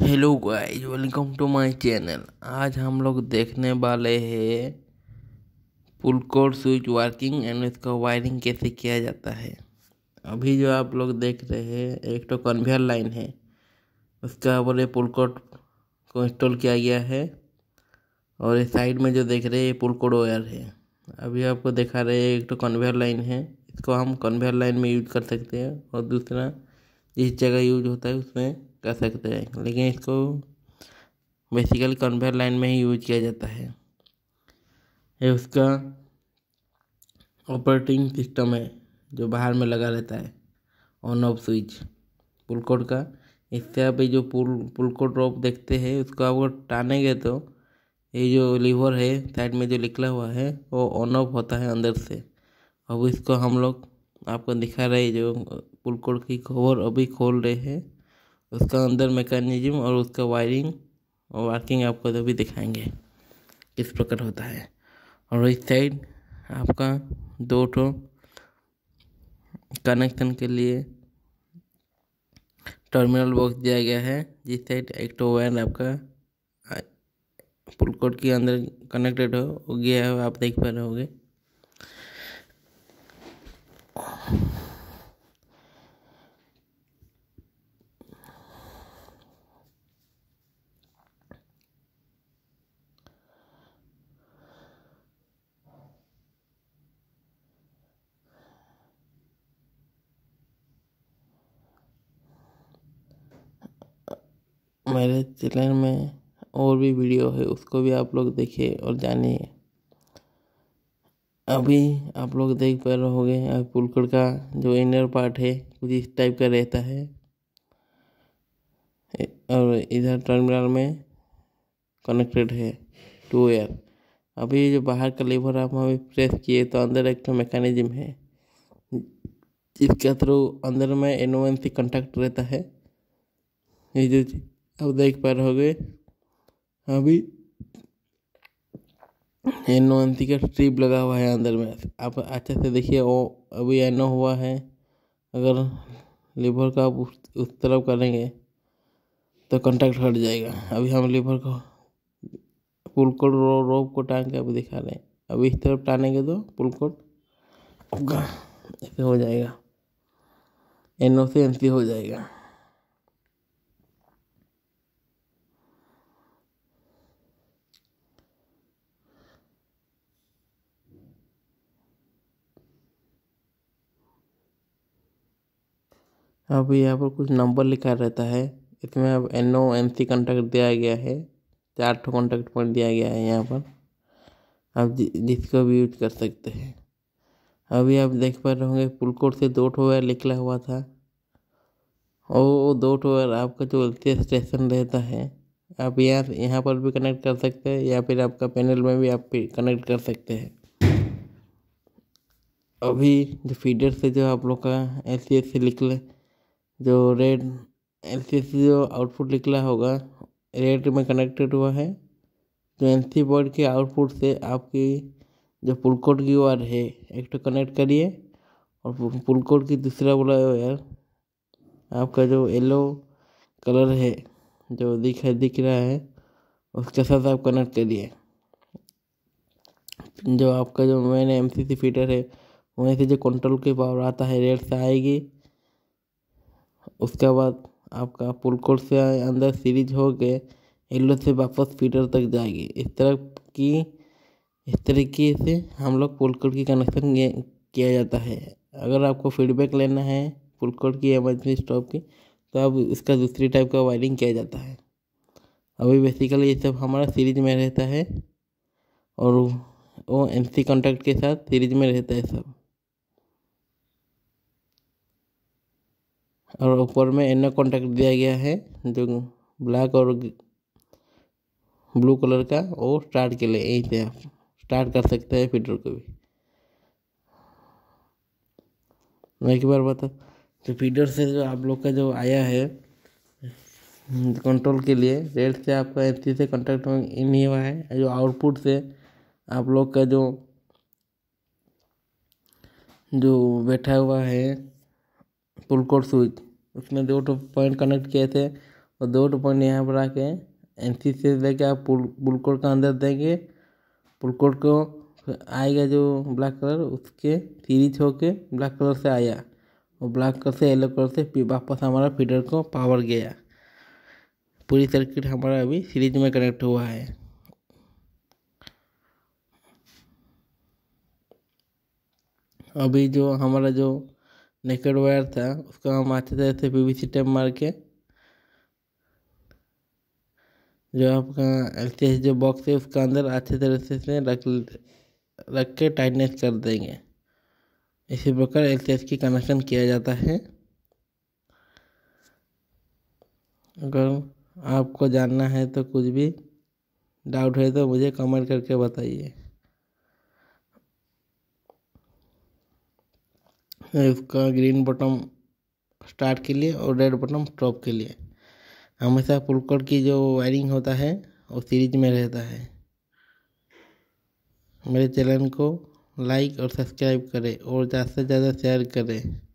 hello guys welcome to my channel आज हम लोग देखने वाले हैं pull cord switch working and इसका वायरिंग कैसे किया जाता है अभी जो आप लोग देख रहे हैं एक तो कन्वेयर लाइन है उसका बोले पुल कोड को इंस्टॉल किया गया है और इस साइड में जो देख रहे हैं पुल कोड वायर है अभी आपको दिखा रहे हैं एक तो कन्वेयर लाइन है इसको हम कन्वेयर लाइन में यूज कर सकते हैं और दूसरा जिस जगह यूज होता है उसमें कर सकते हैं लेकिन इसको बेसिकली कन्वेयर लाइन में ही यूज किया जाता है ये उसका ऑपरेटिंग सिस्टम है जो बाहर में लगा रहता है on off switch pull cord का इससे आप ये जो पुल पुल कोड ड्रॉप देखते हैं उसको आप टानेंगे तो ये जो लीवर है साइड में जो निकला हुआ है वो ऑन ऑफ होता है अंदर से अब इसको हम लोग आपको दिखा रहे जो पुल कोड की खबर अभी खोल रहे हैं उसका अंदर मैकेनिज्म और उसका वायरिंग और वर्किंग आपको तभी दिखाएंगे किस प्रकार होता है और इस साइड आपका दो ठो कनेक्शन के लिए टर्मिनल बॉक्स दिया गया है जिस साइड एक तो वायर आपका पुलकोट के अंदर कनेक्टेड हो गया है आप देख पा रहे होंगे मेरे चैनल में और भी वीडियो है उसको भी आप लोग देखिए और जानिए अभी आप लोग देख पा रहोगे पुलकड़ का जो इनर पार्ट है कुछ इस टाइप का रहता है और इधर टर्मिनल में कनेक्टेड है टू वेयर अभी जो बाहर का लेवर आप हमें प्रेस किए तो अंदर एक तो मैकेनिज्म है जिसके थ्रू अंदर में एनोवेंसी कंटेक्ट रहता है ये जो अब देख पा रहोगे अभी एनो अंति का स्ट्रिप लगा हुआ है अंदर में आप अच्छे से देखिए वो अभी एनो हुआ है अगर लीवर का आप उस, तरफ करेंगे तो कंटेक्ट हट जाएगा अभी हम लीवर को पुल कोट रो रोप को टांग के अभी दिखा रहे हैं अभी इस तरफ टानेंगे तो पुल कोट ऐसे हो जाएगा एनो से एंती हो जाएगा अब यहाँ पर कुछ नंबर लिखा रहता है इसमें अब N O N C contact दिया गया है चार ठो कॉन्टैक्ट पॉइंट दिया गया है यहाँ पर आप जिसको भी यूज कर सकते हैं अभी आप देख पा रहे होंगे पुल कोड से दो ठो वायर निकला हुआ था और वो दो ठो वायर आपका जो एल स्टेशन रहता है आप यहाँ यहाँ पर भी कनेक्ट कर सकते हैं या फिर आपका पैनल में भी आप कनेक्ट कर सकते हैं अभी जो फीडर से जो आप लोग का एल से निकले जो रेड एन सी सी जो आउटपुट निकला होगा रेड में कनेक्टेड हुआ है तो एन सी बोर्ड के आउटपुट से आपकी जो पुल कोड की वायर है एक तो कनेक्ट करिए और पुल कोड की दूसरा बोला यार आपका जो येलो कलर है जो दिख दिख रहा है उसके साथ आप कनेक्ट करिए जो आपका जो main M C C feeder है वहीं से जो कंट्रोल की पावर आता है रेड से आएगी उसके बाद आपका पुल कोर्ट से अंदर सीरीज हो के येल्लो से वापस फीडर तक जाएगी इस तरह की इस तरीके से हम लोग पुल कोर्ट की कनेक्शन किया जाता है अगर आपको फीडबैक लेना है पुल कोर्ट की एमरजेंसी स्टॉप की तो अब इसका दूसरी टाइप का वायरिंग किया जाता है अभी बेसिकली ये सब हमारा सीरीज में रहता है और वो एम सी कॉन्टैक्ट के साथ सीरीज में रहता है सब और ऊपर में एनो कॉन्टैक्ट दिया गया है जो ब्लैक और ब्लू कलर का वो स्टार्ट के लिए यहीं से आप स्टार्ट कर सकते हैं फीडर को भी मैं एक बार बता तो फीडर से जो आप लोग का जो आया है कंट्रोल के लिए रेड से आपका एफ से कॉन्टैक्ट नहीं हुआ है जो आउटपुट से आप लोग का जो जो बैठा हुआ है पुल कोड स्विच उसमें दो टो पॉइंट कनेक्ट किए थे और दो टो पॉइंट यहाँ पर आके एन सी से लेके आप पुल पुल कोड का अंदर देंगे पुल कोड को आएगा जो ब्लैक कलर उसके सीरीज होके ब्लैक कलर से आया और ब्लैक कलर से येलो कलर से वापस हमारा फीडर को पावर गया पूरी सर्किट हमारा अभी सीरीज में कनेक्ट हुआ है अभी जो हमारा जो नेकेड वायर था उसको हम अच्छे तरह से सी टेप मार के जो आपका एल जो बॉक्स है उसका अंदर अच्छे तरह से रख रख के टाइटनेस कर देंगे इसी प्रकार एल की कनेक्शन किया जाता है अगर आपको जानना है तो कुछ भी डाउट है तो मुझे कमेंट करके बताइए इसका ग्रीन बटन स्टार्ट के लिए और रेड बटन स्टॉप के लिए हमेशा पुलकट की जो वायरिंग होता है वो सीरीज में रहता है मेरे चैनल को लाइक और सब्सक्राइब करें और ज़्यादा से ज़्यादा शेयर करें